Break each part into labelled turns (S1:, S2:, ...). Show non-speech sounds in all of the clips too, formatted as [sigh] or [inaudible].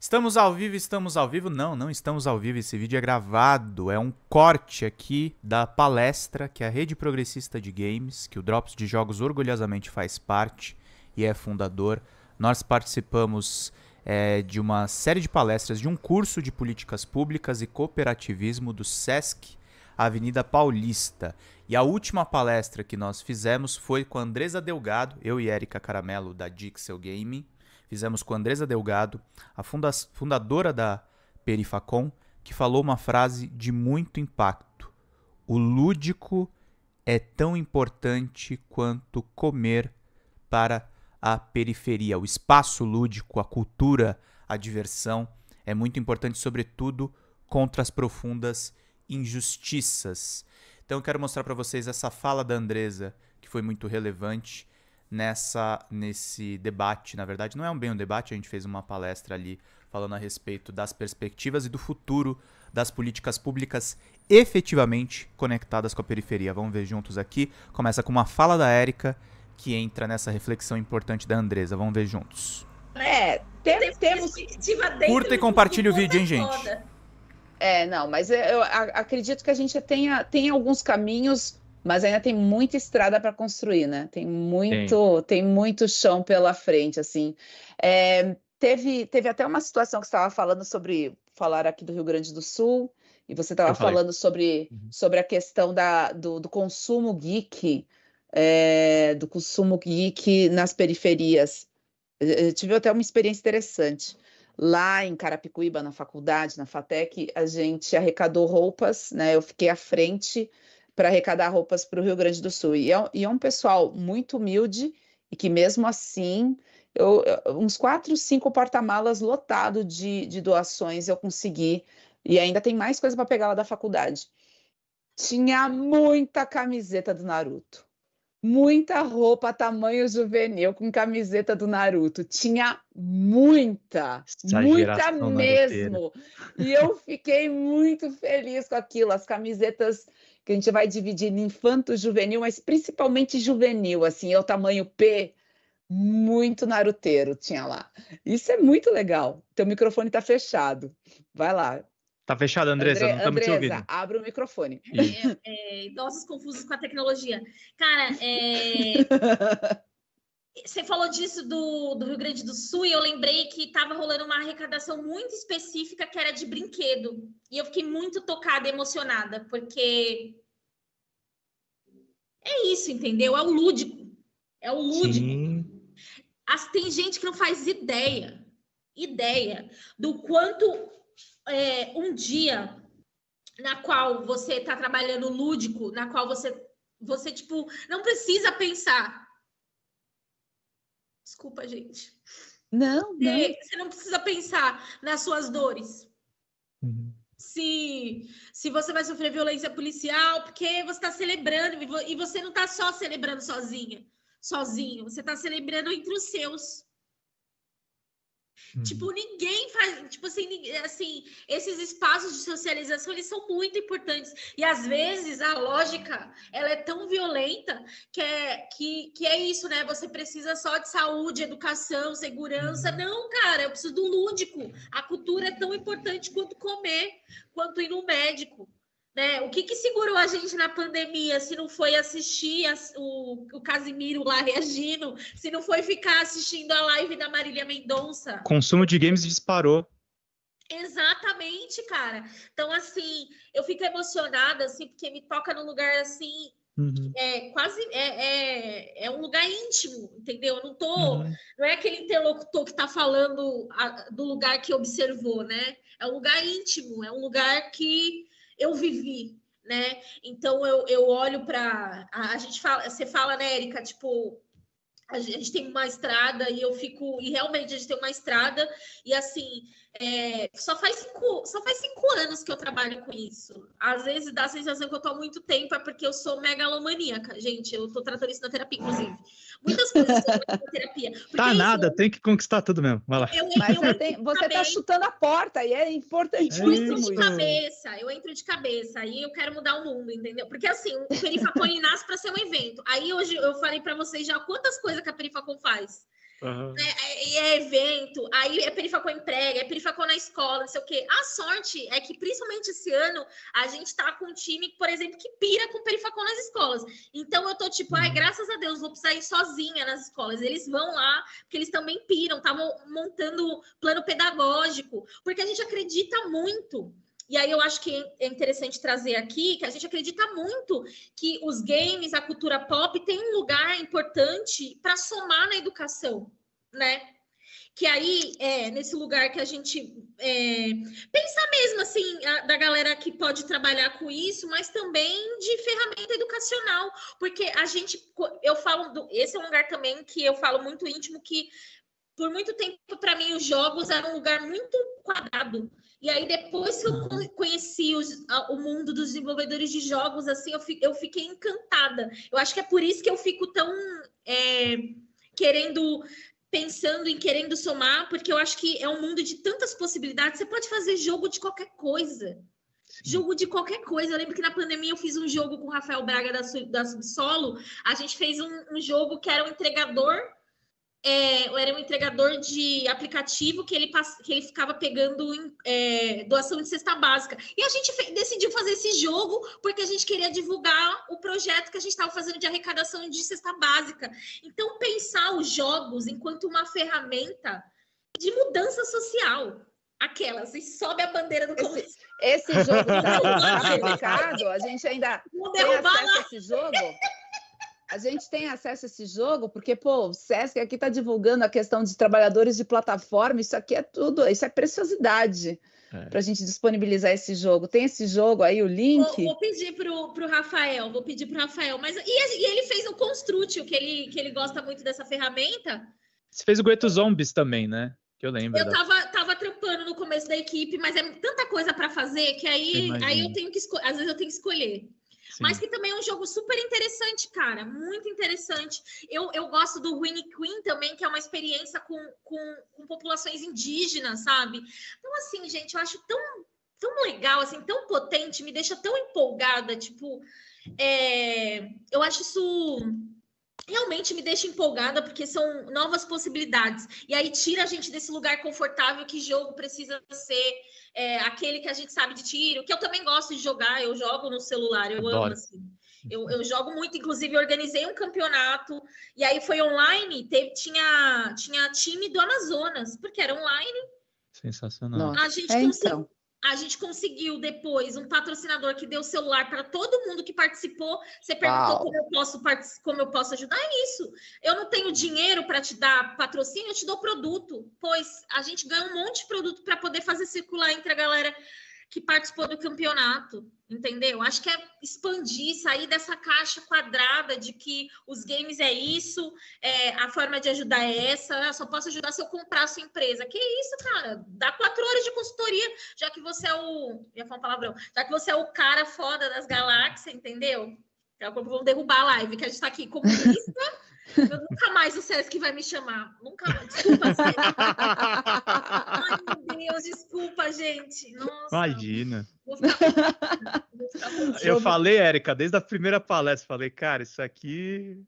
S1: Estamos ao vivo, estamos ao vivo. Não, não estamos ao vivo. Esse vídeo é gravado. É um corte aqui da palestra que a Rede Progressista de Games, que o Drops de Jogos orgulhosamente faz parte e é fundador. Nós participamos é, de uma série de palestras de um curso de políticas públicas e cooperativismo do SESC Avenida Paulista. E a última palestra que nós fizemos foi com a Andresa Delgado, eu e Erika Caramelo da Dixel Gaming. Fizemos com a Andresa Delgado, a funda fundadora da Perifacom, que falou uma frase de muito impacto. O lúdico é tão importante quanto comer para a periferia. O espaço lúdico, a cultura, a diversão é muito importante, sobretudo contra as profundas injustiças. Então eu quero mostrar para vocês essa fala da Andresa, que foi muito relevante nessa nesse debate, na verdade, não é um bem um debate, a gente fez uma palestra ali falando a respeito das perspectivas e do futuro das políticas públicas efetivamente conectadas com a periferia. Vamos ver juntos aqui. Começa com uma fala da Érica que entra nessa reflexão importante da Andresa. Vamos ver juntos.
S2: É, tem, temos curta e compartilhe o vídeo, hein, gente. É, não, mas eu acredito que a gente tenha, tem alguns caminhos, mas ainda tem muita estrada para construir, né? Tem muito, tem. tem muito chão pela frente, assim. É, teve, teve até uma situação que você estava falando sobre falar aqui do Rio Grande do Sul, e você estava falando sobre, uhum. sobre a questão da, do, do consumo geek, é, do consumo geek nas periferias. Eu tive até uma experiência interessante. Lá em Carapicuíba, na faculdade, na FATEC, a gente arrecadou roupas, né? Eu fiquei à frente para arrecadar roupas para o Rio Grande do Sul. E é, e é, um pessoal muito humilde e que, mesmo assim, eu, uns quatro, cinco porta-malas lotado de, de doações eu consegui. E ainda tem mais coisa para pegar lá da faculdade. Tinha muita camiseta do Naruto muita roupa tamanho juvenil com camiseta do Naruto. Tinha muita, Essa muita mesmo. E eu fiquei muito feliz com aquilo, as camisetas que a gente vai dividir em infanto juvenil, mas principalmente juvenil, assim, é o tamanho P, muito naruteiro tinha lá. Isso é muito legal. Teu microfone está fechado. Vai lá.
S1: Tá fechado, Andressa,
S3: André, não tá estamos te ouvindo.
S2: abre o microfone.
S3: É, é, confusos com a tecnologia. Cara, é... [laughs] você falou disso do, do Rio Grande do Sul e eu lembrei que estava rolando uma arrecadação muito específica que era de brinquedo. E eu fiquei muito tocada, emocionada, porque... É isso, entendeu? É o lúdico. É o lúdico. As, tem gente que não faz ideia, ideia do quanto é, um dia na qual você está trabalhando lúdico, na qual você, você, tipo, não precisa pensar. Desculpa, gente.
S2: Não, não. É,
S3: você, não precisa pensar nas suas dores. Uhum. Se, se você vai sofrer violência policial, porque você está celebrando, e você não está só celebrando sozinha, sozinho, você está celebrando entre os seus. Tipo, uhum. ninguém faz. Tipo assim, assim, esses espaços de socialização eles são muito importantes. E às uhum. vezes a lógica ela é tão violenta que é, que, que é isso, né? Você precisa só de saúde, educação, segurança. Uhum. Não, cara, eu preciso do lúdico. A cultura é tão importante quanto comer, quanto ir no médico. Né? O que, que segurou a gente na pandemia? Se não foi assistir a, o, o Casimiro lá reagindo, se não foi ficar assistindo a live da Marília Mendonça.
S1: Consumo de games disparou.
S3: Exatamente, cara. Então, assim, eu fico emocionada, assim, porque me toca num lugar assim. Uhum. É quase é, é, é, um lugar íntimo, entendeu? Eu não tô, uhum. não é aquele interlocutor que tá falando a, do lugar que observou, né? É um lugar íntimo, é um lugar que eu vivi, né? Então eu, eu olho para a, a, gente fala, você fala, né, Érica, tipo, a gente tem uma estrada e eu fico, e realmente a gente tem uma estrada, e assim, é, só, faz cinco, só faz cinco anos que eu trabalho com isso. Às vezes dá a sensação que eu tô há muito tempo, é porque eu sou megalomaníaca, gente. Eu tô tratando isso na terapia, inclusive.
S1: Muitas coisas sobre
S3: terapia. Tá isso,
S1: nada, tem que conquistar tudo mesmo. Vai lá.
S3: Eu, Mas eu você, tem, você tá chutando a porta e é importantíssimo. Eu entro de cabeça, eu entro de cabeça e eu quero mudar o mundo, entendeu? Porque assim, o Perifacone nasce para ser um evento. Aí hoje eu falei para vocês já quantas coisas que a Perifacon faz. Uhum. e é, evento, aí é perifacou emprega, é perifacou na escola, não sei o quê. A sorte é que, principalmente esse ano, a gente tá com um time, por exemplo, que pira com perifacou nas escolas. Então eu tô tipo, ai, uhum. graças a Deus, vou precisar ir sozinha nas escolas. Eles vão lá, porque eles também piram, estavam montando plano pedagógico, porque a gente acredita muito. E aí eu acho que é interessante trazer aqui que a gente acredita muito que os games, a cultura pop tem um lugar importante para somar na educação, né? que aí é nesse lugar que a gente é, pensa mesmo assim a, da galera que pode trabalhar com isso, mas também de ferramenta educacional, porque a gente eu falo do, esse é um lugar também que eu falo muito íntimo que por muito tempo para mim os jogos eram um lugar muito quadrado e aí, depois que eu uhum. conheci os, a, o mundo dos desenvolvedores de jogos, assim, eu, fi, eu, fiquei encantada. Eu acho que é por isso que eu fico tão é, querendo, pensando em querendo somar, porque eu acho que é um mundo de tantas possibilidades. Você pode fazer jogo de qualquer coisa. Jogo de qualquer coisa. Eu lembro que na pandemia eu fiz um jogo com o Rafael Braga da, da Subsolo. A gente fez um, um jogo que era um entregador é, era um entregador de aplicativo que ele, que ele ficava pegando é, doação de cesta básica. E a gente decidiu fazer esse jogo porque a gente queria divulgar o projeto que a gente estava fazendo de arrecadação de cesta básica. Então, pensar os jogos enquanto uma ferramenta de mudança social. Aquela, assim, sobe a bandeira do começo. Esse, jogo está [laughs] publicado, a gente ainda tem acesso a esse jogo
S2: a gente tem acesso a esse jogo porque, pô, o SESC aqui está divulgando a questão de trabalhadores de plataforma, isso aqui é tudo, isso é preciosidade é. para a gente disponibilizar esse jogo. Tem esse jogo aí, o link? Vou, vou
S3: pedir pro, Rafael, vou pedir pro Rafael, mas e, e ele fez o Construtio, que ele, que ele gosta muito dessa ferramenta.
S1: Você fez o Gueto Zombies também, né? Que eu lembro. Eu tava,
S3: tava trampando no começo da equipe, mas é tanta coisa para fazer que aí, aí eu tenho que às vezes eu tenho que escolher. Mas que também é um jogo super interessante, cara. Muito interessante. Eu, eu gosto do Winnie Queen também, que é uma experiência com, com, com populações indígenas, sabe? Então, assim, gente, eu acho tão, tão legal, assim, tão potente, me deixa tão empolgada. Tipo, é, eu acho isso realmente me deixa empolgada porque são novas possibilidades e aí tira a gente desse lugar confortável que jogo precisa ser é, aquele que a gente sabe de tiro que eu também gosto de jogar eu jogo no celular eu Adoro. amo assim eu, eu, jogo muito, inclusive organizei um campeonato e aí foi online, teve, tinha, tinha time do Amazonas, porque era online.
S1: Sensacional. Nossa, a gente é conseguiu. Então
S3: a gente conseguiu depois um patrocinador que deu celular para todo mundo que participou. Você perguntou como eu, posso como eu posso ajudar? É isso. Eu não tenho dinheiro para te dar patrocínio, eu te dou produto. Pois a gente ganha um monte de produto para poder fazer circular entre a galera que participou do campeonato, entendeu? Acho que é expandir, sair dessa caixa quadrada de que os games é isso, é, a forma de ajudar é essa, eu ah, só posso ajudar se eu comprar a sua empresa. Que isso, cara? Dá quatro horas de consultoria, já que você é o. Já foi um palavrão, já que você é o cara foda das galáxias, entendeu? Daqui a vão derrubar a live, que a gente está aqui comunista. Eu nunca mais o Sesc vai me chamar. Nunca mais. Desculpa,
S1: Ai,
S3: meu Deus, desculpa gente. Nossa.
S1: Imagina. eu falei, Érica, desde a primeira palestra, falei, cara, isso aqui.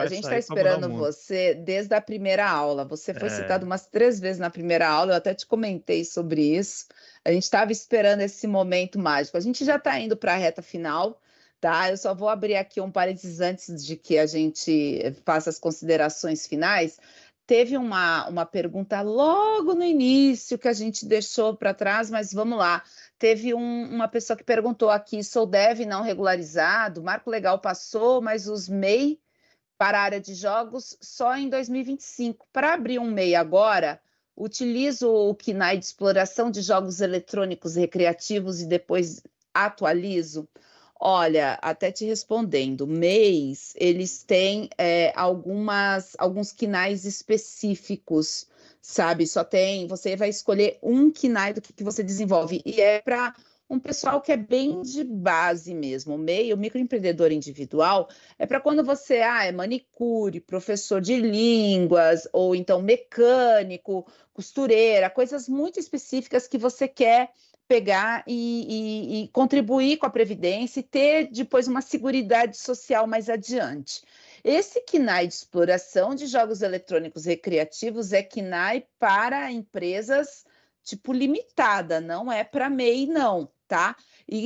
S1: A gente está esperando
S2: você desde a primeira aula. Você foi é... citado umas três vezes na primeira aula, eu até te comentei sobre isso. A gente estava esperando esse momento mágico. A gente já está indo para a reta final, tá? Eu só vou abrir aqui um parênteses antes de que a gente faça as considerações finais teve uma, uma pergunta logo no início que a gente deixou para trás, mas vamos lá. Teve um, uma pessoa que perguntou aqui: sou dev não regularizado, marco legal passou, mas os MEI para a área de jogos só em 2025. Para abrir um MEI agora, utilizo o KNAI de exploração de jogos eletrônicos recreativos e depois atualizo. Olha, até te respondendo, mês eles têm é, algumas alguns quinais específicos, sabe? Só tem, você vai escolher um quinai do que, que você desenvolve e é para um pessoal que é bem de base mesmo. O MEI, o microempreendedor individual, é para quando você ah, é manicure, professor de línguas, ou então mecânico, costureira, coisas muito específicas que você quer pegar e, e, e contribuir com a Previdência e ter depois uma seguridade social mais adiante. Esse KINAI de exploração de jogos eletrônicos recreativos é KINAI para empresas tipo limitada, não é para MEI, não tá? E